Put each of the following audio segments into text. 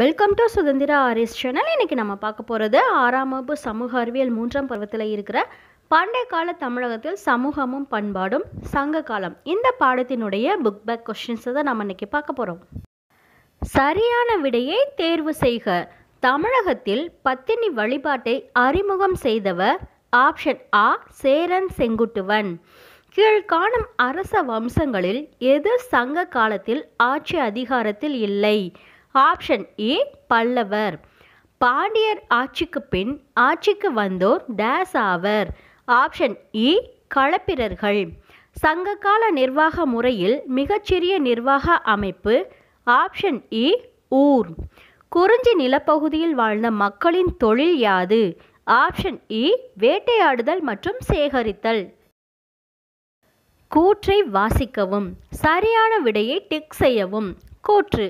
welcome to சுதந்திரா ஆரிஸ் channel இன்றைக்கி நம்ம பார்க்க போகிறது ஆறாம் வகுப்பு சமூக அறிவியல் மூன்றாம் பருவத்தில் இருக்கிற பண்டை கால தமிழகத்தில் சமூகமும் பண்பாடும் சங்க காலம் இந்த பாடத்தினுடைய புக் பேக் கொஷின்ஸை தான் நம்ம இன்றைக்கி பார்க்க போகிறோம் சரியான விடையை தேர்வு செய்க தமிழகத்தில் பத்தினி வழிபாட்டை அறிமுகம் செய்தவர் ஆப்ஷன் ஆ சேரன் செங்குட்டுவன் கீழ்காணும் அரச வம்சங்களில் எது சங்க காலத்தில் ஆட்சி அதிகாரத்தில் இல்லை ஆப்ஷன் ஏ பல்லவர் பாண்டியர் ஆட்சிக்கு பின் ஆட்சிக்கு வந்தோர் டேஸ் ஆவர் ஆப்ஷன் இ களப்பிரர்கள் சங்ககால நிர்வாக முறையில் மிகச்சிறிய நிர்வாக அமைப்பு ஆப்ஷன் இ ஊர் குறிஞ்சி நிலப்பகுதியில் வாழ்ந்த மக்களின் தொழில் யாது ஆப்ஷன் இ வேட்டையாடுதல் மற்றும் சேகரித்தல் கூற்றை வாசிக்கவும் சரியான விடையை டிக் செய்யவும் கூற்று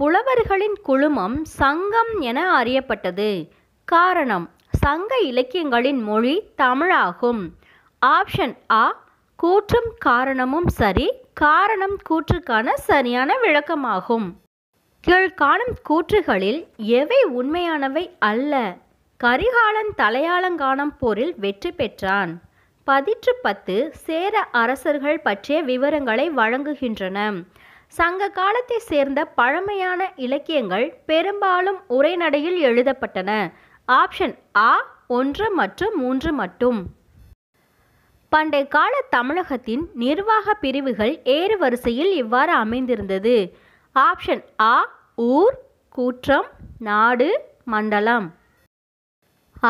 புலவர்களின் குழுமம் சங்கம் என அறியப்பட்டது காரணம் சங்க இலக்கியங்களின் மொழி தமிழாகும் ஆப்ஷன் ஆ கூற்றும் காரணமும் சரி காரணம் கூற்றுக்கான சரியான விளக்கமாகும் கீழ்காணும் கூற்றுகளில் எவை உண்மையானவை அல்ல கரிகாலன் தலையாளங்கானம் போரில் வெற்றி பெற்றான் பதிற்று பத்து சேர அரசர்கள் பற்றிய விவரங்களை வழங்குகின்றன சங்க காலத்தை சேர்ந்த பழமையான இலக்கியங்கள் பெரும்பாலும் உரைநடையில் எழுதப்பட்டன ஆப்ஷன் ஆ ஒன்று மற்றும் மூன்று மட்டும் பண்டை கால தமிழகத்தின் நிர்வாக பிரிவுகள் ஏறு வரிசையில் இவ்வாறு அமைந்திருந்தது ஆப்ஷன் ஆ ஊர் கூற்றம் நாடு மண்டலம்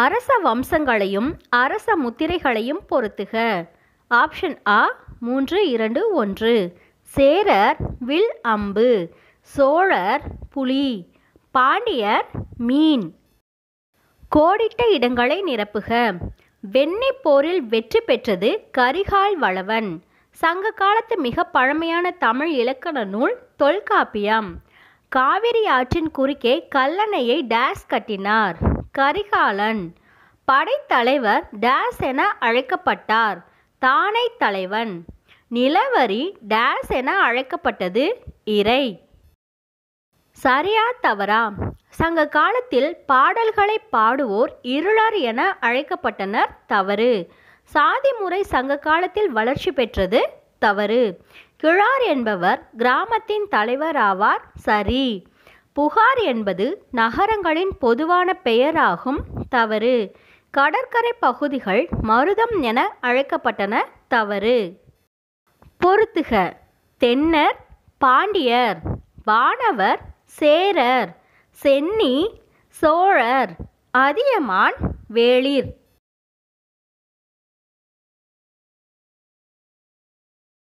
அரச வம்சங்களையும் அரச முத்திரைகளையும் பொருத்துக ஆப்ஷன் ஆ மூன்று இரண்டு ஒன்று சேரர் வில் அம்பு சோழர் புலி பாண்டியர் மீன் கோடிட்ட இடங்களை நிரப்புக வெண்ணி போரில் வெற்றி பெற்றது கரிகால் வளவன் சங்க காலத்து மிக பழமையான தமிழ் இலக்கண நூல் தொல்காப்பியம் காவிரி ஆற்றின் குறுக்கே கல்லணையை டேஸ் கட்டினார் கரிகாலன் படைத்தலைவர் டேஸ் என அழைக்கப்பட்டார் தானை தலைவன் நிலவரி டேஸ் என அழைக்கப்பட்டது இறை சரியா தவறா சங்க காலத்தில் பாடல்களை பாடுவோர் இருளர் என அழைக்கப்பட்டனர் தவறு சாதி முறை சங்க காலத்தில் வளர்ச்சி பெற்றது தவறு கிழார் என்பவர் கிராமத்தின் தலைவர் ஆவார் சரி புகார் என்பது நகரங்களின் பொதுவான பெயராகும் தவறு கடற்கரை பகுதிகள் மருதம் என அழைக்கப்பட்டன தவறு பொருத்துக தென்னர் பாண்டியர் வானவர் சேரர் சென்னி சோழர் அதியமான் வேளிர்